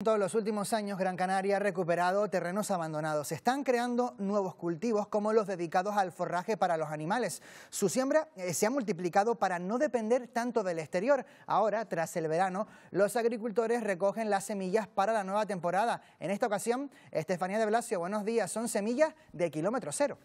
En los últimos años, Gran Canaria ha recuperado terrenos abandonados. Se están creando nuevos cultivos como los dedicados al forraje para los animales. Su siembra eh, se ha multiplicado para no depender tanto del exterior. Ahora, tras el verano, los agricultores recogen las semillas para la nueva temporada. En esta ocasión, Estefanía de Blasio, buenos días. Son semillas de kilómetro cero.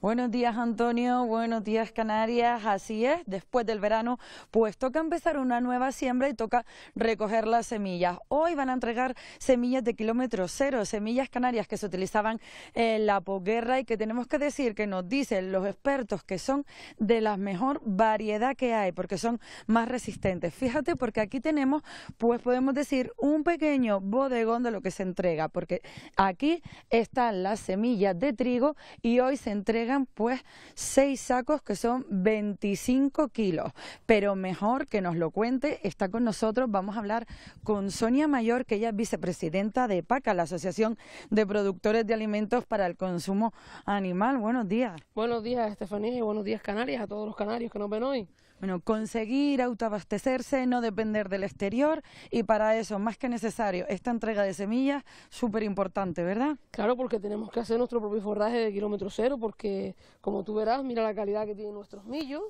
Buenos días Antonio, buenos días Canarias, así es, después del verano pues toca empezar una nueva siembra y toca recoger las semillas. Hoy van a entregar semillas de kilómetro cero, semillas canarias que se utilizaban en la posguerra y que tenemos que decir que nos dicen los expertos que son de la mejor variedad que hay porque son más resistentes. Fíjate porque aquí tenemos pues podemos decir un pequeño bodegón de lo que se entrega porque aquí están las semillas de trigo y hoy se entrega pues seis sacos que son 25 kilos, pero mejor que nos lo cuente, está con nosotros, vamos a hablar con Sonia Mayor, que ella es vicepresidenta de PACA, la Asociación de Productores de Alimentos para el Consumo Animal. Buenos días. Buenos días, Estefanía, y buenos días, Canarias, a todos los canarios que nos ven hoy. Bueno, conseguir autoabastecerse, no depender del exterior y para eso, más que necesario, esta entrega de semillas, súper importante, ¿verdad? Claro, porque tenemos que hacer nuestro propio forraje de kilómetro cero porque como tú verás, mira la calidad que tienen nuestros millos,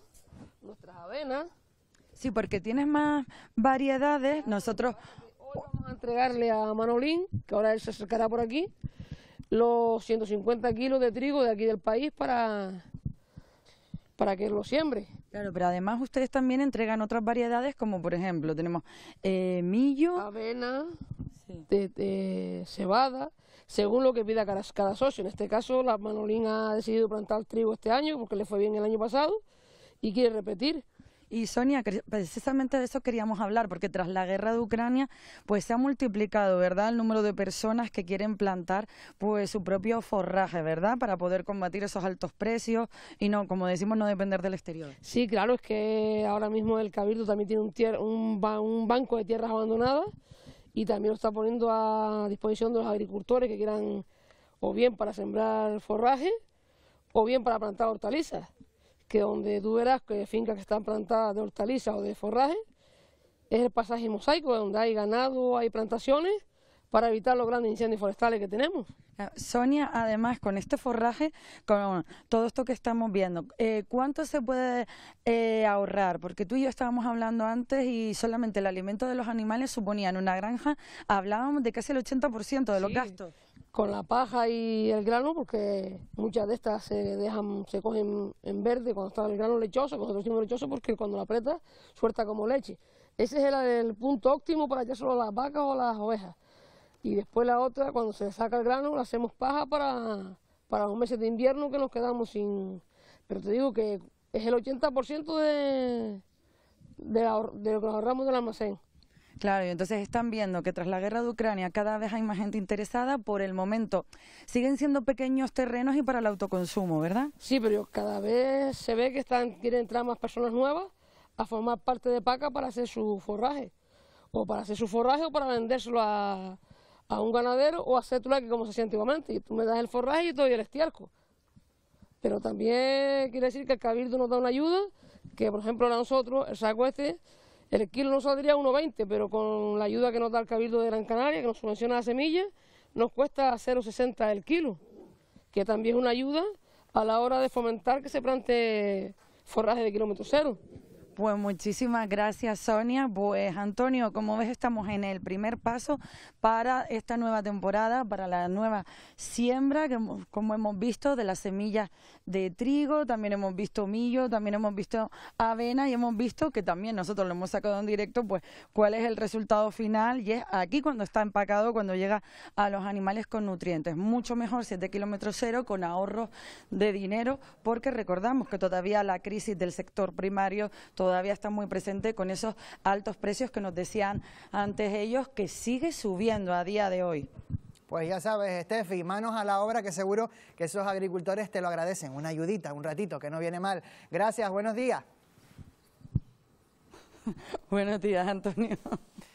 nuestras avenas. Sí, porque tienes más variedades. Nosotros... Hoy vamos a entregarle a Manolín, que ahora él se acercará por aquí, los 150 kilos de trigo de aquí del país para, para que lo siembre. Claro, pero además ustedes también entregan otras variedades, como por ejemplo tenemos eh, millo, avena, cebada, según lo que pida cada, socio. En este caso, la Manolín ha decidido plantar trigo este año porque le fue bien el año pasado y quiere repetir. Y Sonia, precisamente de eso queríamos hablar, porque tras la guerra de Ucrania, pues se ha multiplicado, ¿verdad?, el número de personas que quieren plantar pues su propio forraje, ¿verdad?, para poder combatir esos altos precios y no, como decimos, no depender del exterior. Sí, claro, es que ahora mismo el Cabildo también tiene un banco de tierras abandonadas y también lo está poniendo a disposición de los agricultores que quieran o bien para sembrar forraje o bien para plantar hortalizas, que donde tú verás que fincas que están plantadas de hortalizas o de forraje es el pasaje mosaico, donde hay ganado, hay plantaciones para evitar los grandes incendios forestales que tenemos. Ah, Sonia, además, con este forraje, con todo esto que estamos viendo, eh, ¿cuánto se puede eh, ahorrar? Porque tú y yo estábamos hablando antes y solamente el alimento de los animales suponía en una granja, hablábamos de casi el 80% de los gastos. Con la paja y el grano, porque muchas de estas se dejan, se cogen en verde cuando está el grano lechoso, cuando lechoso porque cuando la aprietas suelta como leche. Ese es el, punto óptimo para que solo las vacas o las ovejas y después la otra, cuando se saca el grano, la hacemos paja para, para los meses de invierno que nos quedamos sin... Pero te digo que es el 80% de, de, lo que nos ahorramos del almacén. Claro, y entonces están viendo que tras la guerra de Ucrania cada vez hay más gente interesada. Por el momento siguen siendo pequeños terrenos y para el autoconsumo, ¿verdad? Sí, pero cada vez se ve que están, quieren entrar más personas nuevas a formar parte de PACA para hacer su forraje. O para hacer su forraje o para vendérselo a, a un ganadero o a tú que como se hacía antiguamente. Y tú me das el forraje y todo el estiércol. Pero también quiere decir que el cabildo nos da una ayuda, que por ejemplo a nosotros el saco este, el kilo nos saldría 1,20, pero con la ayuda que nos da el cabildo de Gran Canaria, que nos subvenciona la semilla, nos cuesta 0,60 el kilo, que también es una ayuda a la hora de fomentar que se plante forraje de kilómetro cero. Pues muchísimas gracias Sonia. Pues Antonio, como ves estamos en el primer paso para esta nueva temporada, para la nueva siembra, que como hemos visto de las semillas de trigo, también hemos visto millo, también hemos visto avena y hemos visto que también nosotros lo hemos sacado en directo, pues cuál es el resultado final y es aquí cuando está empacado, cuando llega a los animales con nutrientes. Mucho mejor siete kilómetros cero con ahorro de dinero porque recordamos que todavía la crisis del sector primario, todavía está muy presente con esos altos precios que nos decían antes ellos, que sigue subiendo a día de hoy. Pues ya sabes, Steffi, manos a la obra que seguro que esos agricultores te lo agradecen. Una ayudita, un ratito, que no viene mal. Gracias, buenos días. buenos días, Antonio.